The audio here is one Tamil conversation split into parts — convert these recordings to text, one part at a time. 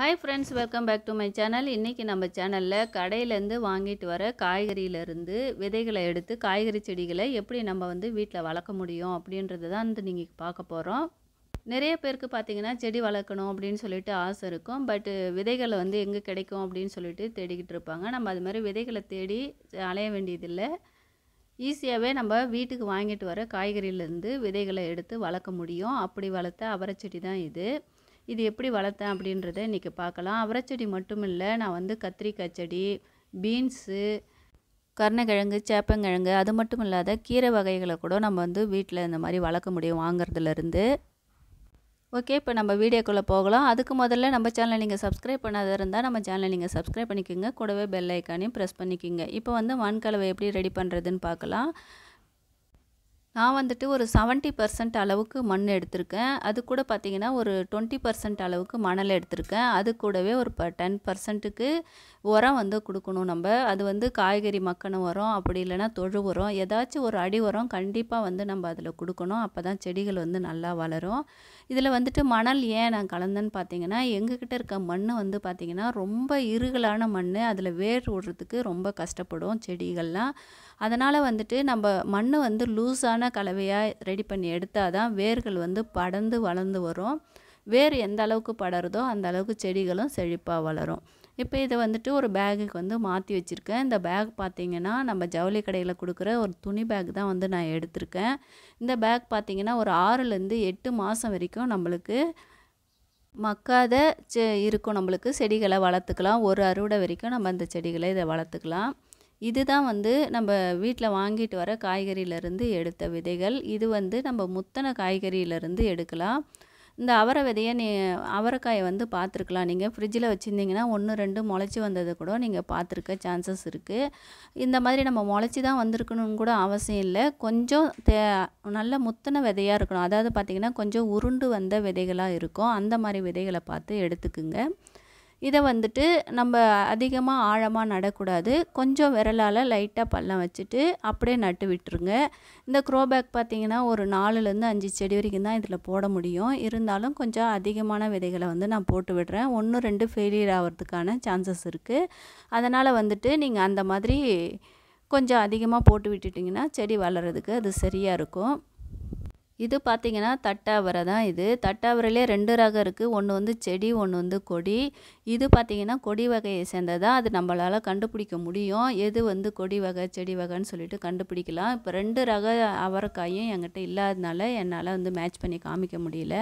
hi friends welcome back to my channel இன்றைக்கி நம்ம சேனலில் கடையிலேருந்து வாங்கிட்டு வர காய்கறியிலேருந்து விதைகளை எடுத்து காய்கறி செடிகளை எப்படி நம்ம வந்து வீட்டில் வளர்க்க முடியும் அப்படின்றது தான் வந்து நீங்கள் பார்க்க போகிறோம் நிறைய பேருக்கு பார்த்திங்கன்னா செடி வளர்க்கணும் அப்படின்னு சொல்லிட்டு ஆசை இருக்கும் பட்டு விதைகளை வந்து எங்கே கிடைக்கும் அப்படின்னு சொல்லிட்டு தேடிக்கிட்டு இருப்பாங்க நம்ம அது மாதிரி விதைகளை தேடி அலைய வேண்டியதில்லை ஈஸியாகவே நம்ம வீட்டுக்கு வாங்கிட்டு வர காய்கறியிலேருந்து விதைகளை எடுத்து வளர்க்க முடியும் அப்படி வளர்த்த அவரை செடி தான் இது இது எப்படி வளர்த்தேன் அப்படின்றத இன்றைக்கி பார்க்கலாம் அவரைச்செடி மட்டும் இல்லை நான் வந்து கத்திரிக்காய் செடி பீன்ஸு கருணக்கிழங்கு சேப்பங்கிழங்கு அது மட்டும் இல்லாத கீரை வகைகளை கூட நம்ம வந்து வீட்டில் இந்த மாதிரி வளர்க்க முடியும் வாங்குறதுலேருந்து ஓகே இப்போ நம்ம வீடியோக்குள்ளே போகலாம் அதுக்கு முதல்ல நம்ம சேனலை நீங்கள் சப்ஸ்கிரைப் பண்ணாத இருந்தால் நம்ம சேனலை நீங்கள் சப்ஸ்கிரைப் பண்ணிக்கோங்க கூடவே பெல் ஐக்கானையும் ப்ரெஸ் பண்ணிக்கோங்க இப்போ வந்து மண் கலவை எப்படி ரெடி பண்ணுறதுன்னு பார்க்கலாம் நான் வந்துட்டு ஒரு செவன்ட்டி பர்சன்ட் அளவுக்கு மண் எடுத்திருக்கேன் அது கூட பார்த்திங்கன்னா ஒரு டுவெண்ட்டி பர்சன்ட் அளவுக்கு மணல் எடுத்திருக்கேன் அது கூடவே ஒரு ப டென் பர்சன்ட்டுக்கு உரம் வந்து கொடுக்கணும் நம்ம அது வந்து காய்கறி மக்கணும் உரம் அப்படி இல்லைனா தொழு உரம் ஏதாச்சும் ஒரு அடி உரம் கண்டிப்பாக வந்து நம்ம அதில் கொடுக்கணும் அப்போ தான் செடிகள் வந்து நல்லா வளரும் இதில் வந்துட்டு மணல் ஏன் நான் கலந்தேன்னு பார்த்தீங்கன்னா எங்ககிட்ட இருக்க மண் வந்து பார்த்திங்கன்னா ரொம்ப இருகலான மண் அதில் வேர் விடுறதுக்கு ரொம்ப கஷ்டப்படும் செடிகள்லாம் அதனால் வந்துட்டு நம்ம மண் வந்து லூஸான கலவையாக ரெடி பண்ணி எடுத்தால் தான் வேர்கள் வந்து படர்ந்து வளர்ந்து வரும் வேர் எந்த அளவுக்கு படருதோ அந்த அளவுக்கு செடிகளும் செழிப்பாக வளரும் இப்போ இதை வந்துட்டு ஒரு பேகுக்கு வந்து மாற்றி வச்சுருக்கேன் இந்த பேக் பார்த்திங்கன்னா நம்ம ஜவுளி கடையில் கொடுக்குற ஒரு துணி பேக் தான் வந்து நான் எடுத்திருக்கேன் இந்த பேக் பார்த்திங்கன்னா ஒரு ஆறுலேருந்து எட்டு மாதம் வரைக்கும் நம்மளுக்கு மக்காத செ இருக்கும் நம்மளுக்கு செடிகளை வளர்த்துக்கலாம் ஒரு அறுவடை வரைக்கும் நம்ம அந்த செடிகளை இதை வளர்த்துக்கலாம் இதுதான் வந்து நம்ம வீட்டில் வாங்கிட்டு வர காய்கறியிலேருந்து எடுத்த விதைகள் இது வந்து நம்ம முத்தன காய்கறியிலேருந்து எடுக்கலாம் இந்த அவரை விதையை நீ அவரைக்காயை வந்து பார்த்துருக்கலாம் நீங்கள் ஃப்ரிட்ஜில் வச்சுருந்தீங்கன்னா ஒன்று ரெண்டு முளைச்சி வந்தது கூட நீங்கள் பார்த்துருக்க சான்சஸ் இருக்குது இந்த மாதிரி நம்ம முளைச்சி தான் வந்திருக்கணும்னு கூட அவசியம் இல்லை கொஞ்சம் தே நல்ல முத்தன விதையாக இருக்கணும் அதாவது பார்த்திங்கன்னா கொஞ்சம் உருண்டு வந்த விதைகளாக இருக்கும் அந்த மாதிரி விதைகளை பார்த்து எடுத்துக்குங்க இதை வந்துட்டு நம்ம அதிகமாக ஆழமாக நடக்கூடாது கொஞ்சம் விரலால் லைட்டாக பள்ளம் வச்சுட்டு அப்படியே நட்டு விட்டுருங்க இந்த க்ரோபேக் பார்த்திங்கன்னா ஒரு நாலுலேருந்து அஞ்சு செடி வரைக்கும் தான் இதில் போட முடியும் இருந்தாலும் கொஞ்சம் அதிகமான விதைகளை வந்து நான் போட்டு விடுறேன் ஒன்று ரெண்டு ஃபெயிலியர் ஆகிறதுக்கான சான்சஸ் இருக்குது அதனால் வந்துட்டு நீங்கள் அந்த மாதிரி கொஞ்சம் அதிகமாக போட்டு விட்டுட்டிங்கன்னா செடி வளர்கிறதுக்கு அது சரியாக இருக்கும் இது பார்த்திங்கன்னா தட்டாவரை தான் இது தட்டாவரையிலே ரெண்டு ரகம் இருக்குது ஒன்று வந்து செடி ஒன்று வந்து கொடி இது பார்த்திங்கன்னா கொடி வகையை சேர்ந்ததாக அது நம்மளால் கண்டுபிடிக்க முடியும் எது வந்து கொடி வகை செடி வகைன்னு சொல்லிட்டு கண்டுபிடிக்கலாம் இப்போ ரெண்டு ரக அவரைக்காயும் என்கிட்ட இல்லாததுனால என்னால் வந்து மேட்ச் பண்ணி காமிக்க முடியல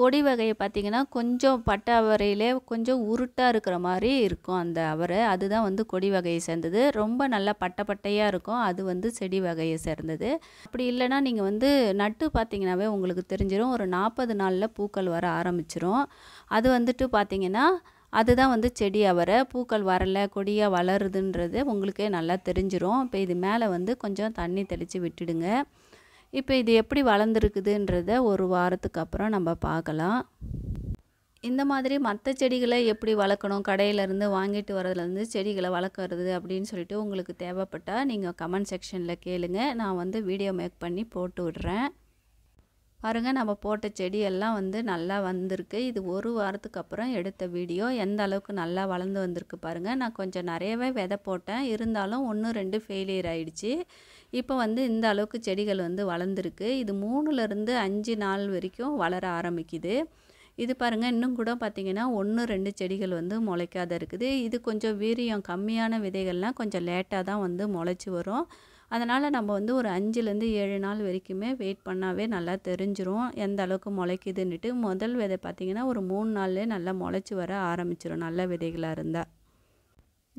கொடி வகையை பார்த்திங்கன்னா கொஞ்சம் பட்டை அவரையிலே கொஞ்சம் உருட்டாக இருக்கிற மாதிரி இருக்கும் அந்த அவரை அதுதான் வந்து கொடி வகையை சேர்ந்தது ரொம்ப நல்லா பட்டை பட்டையாக இருக்கும் அது வந்து செடி வகையை சேர்ந்தது அப்படி இல்லைனா நீங்கள் வந்து நட்டு பார்த்திங்கனாவே உங்களுக்கு தெரிஞ்சிடும் ஒரு நாற்பது நாளில் பூக்கள் வர ஆரம்பிச்சிரும் அது வந்துட்டு பார்த்திங்கன்னா அதுதான் வந்து செடி அவரை பூக்கள் வரல கொடியாக வளருதுன்றது உங்களுக்கே நல்லா தெரிஞ்சிடும் இப்போ இது மேலே வந்து கொஞ்சம் தண்ணி தெளித்து விட்டுடுங்க இப்போ இது எப்படி வளர்ந்துருக்குதுன்றத ஒரு வாரத்துக்கு அப்புறம் நம்ம பார்க்கலாம் இந்த மாதிரி மற்ற செடிகளை எப்படி வளர்க்கணும் கடையிலேருந்து வாங்கிட்டு வரதுலேருந்து செடிகளை வளர்க்குறது அப்படின்னு சொல்லிட்டு உங்களுக்கு தேவைப்பட்டால் நீங்கள் கமெண்ட் செக்ஷனில் கேளுங்கள் நான் வந்து வீடியோ மேக் பண்ணி போட்டு விடுறேன் பாருங்கள் நம்ம போட்ட செடியெல்லாம் வந்து நல்லா வந்திருக்கு இது ஒரு வாரத்துக்கு அப்புறம் எடுத்த வீடியோ எந்த அளவுக்கு நல்லா வளர்ந்து வந்திருக்கு பாருங்கள் நான் கொஞ்சம் நிறையவே விதை போட்டேன் இருந்தாலும் ஒன்று ரெண்டு ஃபெயிலியர் ஆகிடுச்சி இப்போ வந்து இந்த அளவுக்கு செடிகள் வந்து வளர்ந்துருக்கு இது மூணுலேருந்து அஞ்சு நாள் வரைக்கும் வளர ஆரம்பிக்குது இது பாருங்கள் இன்னும் கூட பார்த்திங்கன்னா ஒன்று ரெண்டு செடிகள் வந்து முளைக்காத இருக்குது இது கொஞ்சம் வீரியம் கம்மியான விதைகள்லாம் கொஞ்சம் லேட்டாக தான் வந்து முளைச்சி வரும் அதனால் நம்ம வந்து ஒரு அஞ்சுலேருந்து ஏழு நாள் வரைக்குமே வெயிட் பண்ணாவே நல்லா தெரிஞ்சிரும் எந்த அளவுக்கு முளைக்குதுன்னுட்டு முதல் விதை பார்த்திங்கன்னா ஒரு மூணு நாள்லேயே நல்லா முளைச்சி வர ஆரம்பிச்சிடும் நல்ல விதைகளாக இருந்தால்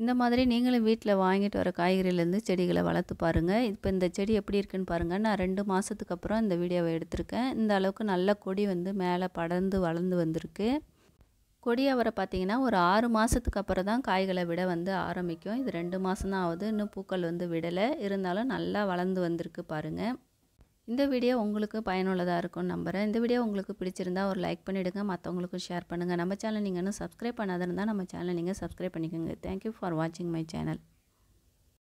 இந்த மாதிரி நீங்களும் வீட்டில் வாங்கிட்டு வர காய்கறியிலேருந்து செடிகளை வளர்த்து பாருங்கள் இப்போ இந்த செடி எப்படி இருக்குன்னு பாருங்கள் நான் ரெண்டு மாதத்துக்கு அப்புறம் இந்த வீடியோவை எடுத்திருக்கேன் இந்த அளவுக்கு நல்ல கொடி வந்து மேலே படர்ந்து வளர்ந்து வந்திருக்கு கொடி அவரை பார்த்திங்கன்னா ஒரு ஆறு மாதத்துக்கு அப்புறம் தான் காய்களை விட வந்து ஆரம்பிக்கும் இது ரெண்டு மாதம் தான் ஆகுது இன்னும் பூக்கள் வந்து விடலை இருந்தாலும் நல்லா வளர்ந்து வந்திருக்கு பாருங்கள் இந்த வீடியோ உங்களுக்கு பயனுள்ளதாக இருக்கும்னு நம்புகிறேன் இந்த வீடியோ உங்களுக்கு பிடிச்சிருந்தா ஒரு லைக் பண்ணிவிடுங்க மற்றவங்களுக்கும் ஷேர் பண்ணுங்கள் நம்ம சேனல் நீங்கள் இன்னும் சப்ஸ்கிரைப் பண்ணாதிருந்தால் நம்ம சேனலை நீங்கள் சப்ஸ்கிரைப் பண்ணிக்கோங்க தேங்க்யூ ஃபார் வாட்சிங் மை சேனல்